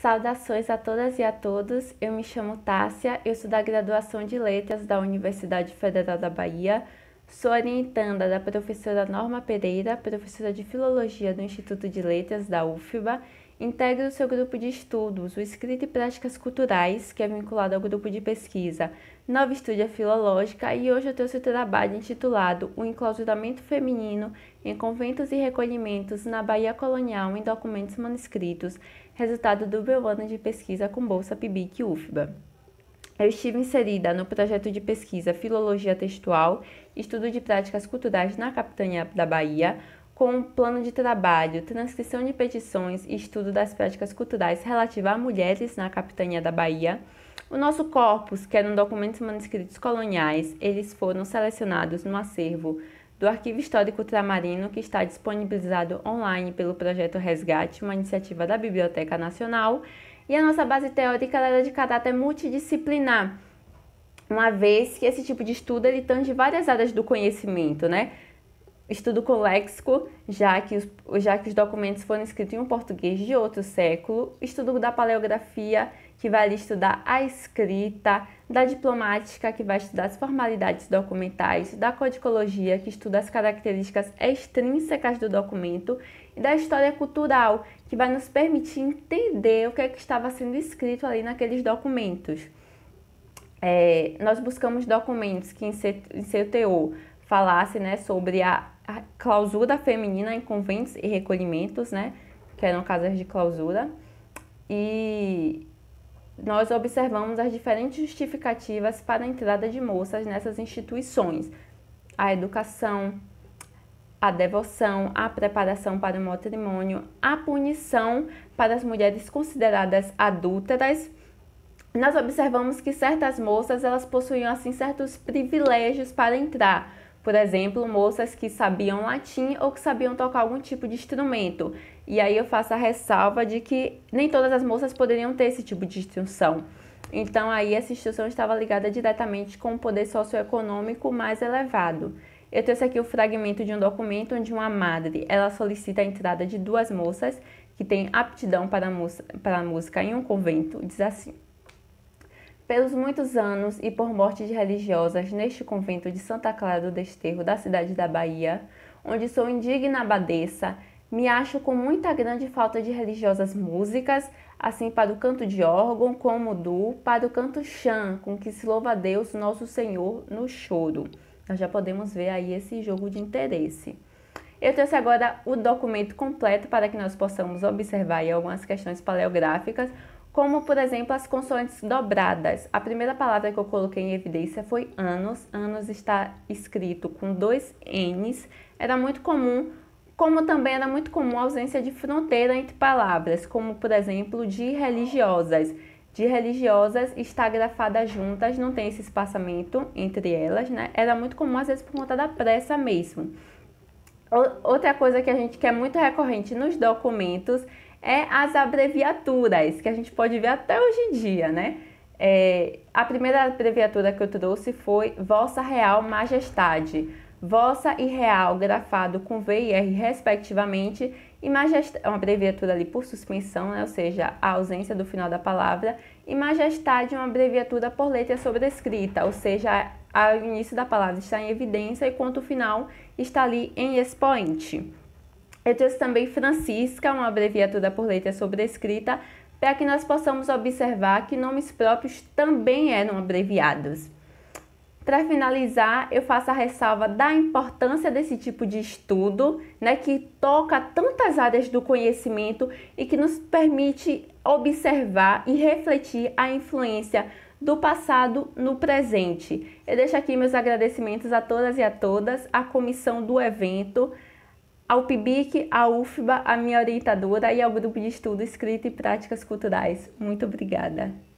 Saudações a todas e a todos. Eu me chamo Tássia, eu sou da graduação de Letras da Universidade Federal da Bahia. Sou orientanda da professora Norma Pereira, professora de Filologia do Instituto de Letras da UFBA integra o seu grupo de estudos, o escrito e Práticas Culturais, que é vinculado ao grupo de pesquisa Nova Estúdia Filológica, e hoje eu trouxe o trabalho intitulado O Enclausuramento Feminino em Conventos e Recolhimentos na Bahia Colonial em Documentos Manuscritos, resultado do meu ano de pesquisa com Bolsa PIBIC UFBA. Eu estive inserida no projeto de pesquisa Filologia Textual, Estudo de Práticas Culturais na Capitania da Bahia, com plano de trabalho, transcrição de petições e estudo das práticas culturais relativas a mulheres na capitania da Bahia. O nosso corpus, que eram documentos manuscritos coloniais, eles foram selecionados no acervo do Arquivo Histórico Ultramarino, que está disponibilizado online pelo projeto Resgate, uma iniciativa da Biblioteca Nacional. E a nossa base teórica era é de caráter multidisciplinar, uma vez que esse tipo de estudo ele tange várias áreas do conhecimento, né? Estudo com léxico, já que, os, já que os documentos foram escritos em um português de outro século. Estudo da paleografia, que vai estudar a escrita. Da diplomática, que vai estudar as formalidades documentais. Da codicologia, que estuda as características extrínsecas do documento. E da história cultural, que vai nos permitir entender o que, é que estava sendo escrito ali naqueles documentos. É, nós buscamos documentos que, em seu, em seu teor, falassem né, sobre a a clausura feminina em conventos e recolhimentos, né? Que eram casas de clausura. E nós observamos as diferentes justificativas para a entrada de moças nessas instituições: a educação, a devoção, a preparação para o matrimônio, a punição para as mulheres consideradas adúlteras. Nós observamos que certas moças elas possuíam assim certos privilégios para entrar, por exemplo, moças que sabiam latim ou que sabiam tocar algum tipo de instrumento. E aí eu faço a ressalva de que nem todas as moças poderiam ter esse tipo de instrução. Então aí essa instrução estava ligada diretamente com o poder socioeconômico mais elevado. Eu trouxe aqui o fragmento de um documento onde uma madre, ela solicita a entrada de duas moças que têm aptidão para, para a música em um convento, diz assim: pelos muitos anos e por mortes religiosas neste convento de Santa Clara do Desterro da cidade da Bahia, onde sou indigna abadesa, me acho com muita grande falta de religiosas músicas, assim para o canto de órgão, como do, para o canto chan, com que se louva a Deus Nosso Senhor no choro. Nós já podemos ver aí esse jogo de interesse. Eu trouxe agora o documento completo para que nós possamos observar algumas questões paleográficas como por exemplo as consoantes dobradas. A primeira palavra que eu coloquei em evidência foi anos. Anos está escrito com dois N's. Era muito comum, como também era muito comum a ausência de fronteira entre palavras, como por exemplo de religiosas. De religiosas está grafada juntas, não tem esse espaçamento entre elas, né? Era muito comum às vezes por conta da pressa mesmo. Outra coisa que a gente quer é muito recorrente nos documentos é as abreviaturas, que a gente pode ver até hoje em dia, né? É, a primeira abreviatura que eu trouxe foi Vossa Real Majestade. Vossa e Real, grafado com V e R, respectivamente, e majestade, é uma abreviatura ali por suspensão, né? ou seja, a ausência do final da palavra, e majestade, uma abreviatura por letra sobrescrita, ou seja, o início da palavra está em evidência enquanto o final está ali em expoente. Eu trouxe também Francisca, uma abreviatura por letra sobrescrita, para que nós possamos observar que nomes próprios também eram abreviados. Para finalizar, eu faço a ressalva da importância desse tipo de estudo, né, que toca tantas áreas do conhecimento e que nos permite observar e refletir a influência do passado no presente. Eu deixo aqui meus agradecimentos a todas e a todas, a comissão do evento, ao PIBIC, à UFBA, à minha orientadora e ao grupo de estudo Escrita e Práticas Culturais. Muito obrigada.